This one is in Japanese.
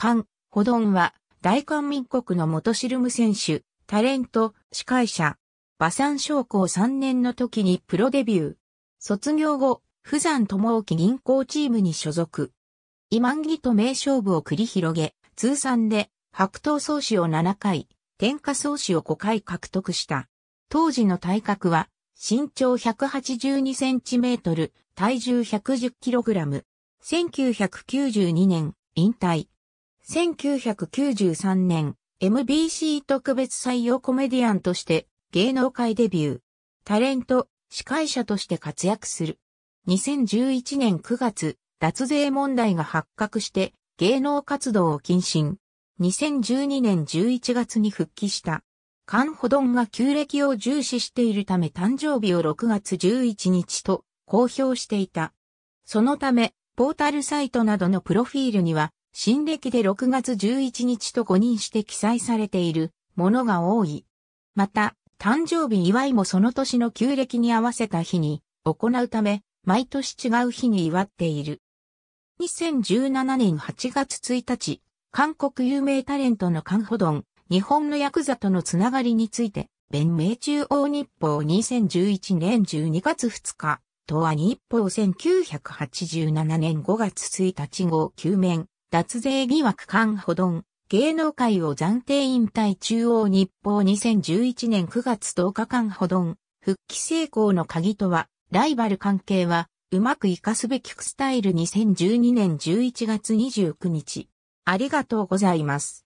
韓、ホドンは、大韓民国の元シルム選手、タレント、司会者、馬山商工3年の時にプロデビュー。卒業後、富山智沖銀行チームに所属。イマンギと名勝負を繰り広げ、通算で白頭総士を7回、天下総士を5回獲得した。当時の体格は、身長182センチメートル、体重110キログラム。1992年、引退。1993年、MBC 特別採用コメディアンとして芸能界デビュー。タレント、司会者として活躍する。2011年9月、脱税問題が発覚して芸能活動を禁止。2012年11月に復帰した。カンホドンが旧暦を重視しているため誕生日を6月11日と公表していた。そのため、ポータルサイトなどのプロフィールには、新暦で6月11日と誤認して記載されているものが多い。また、誕生日祝いもその年の旧暦に合わせた日に行うため、毎年違う日に祝っている。2017年8月1日、韓国有名タレントのカンホドン、日本のヤクザとのつながりについて、弁明中央日報2011年12月2日、東亜日報1987年5月1日号救面、脱税疑惑間保存、芸能界を暫定引退中央日報2011年9月10日間保存、復帰成功の鍵とは、ライバル関係は、うまく活かすべきスタイル2012年11月29日。ありがとうございます。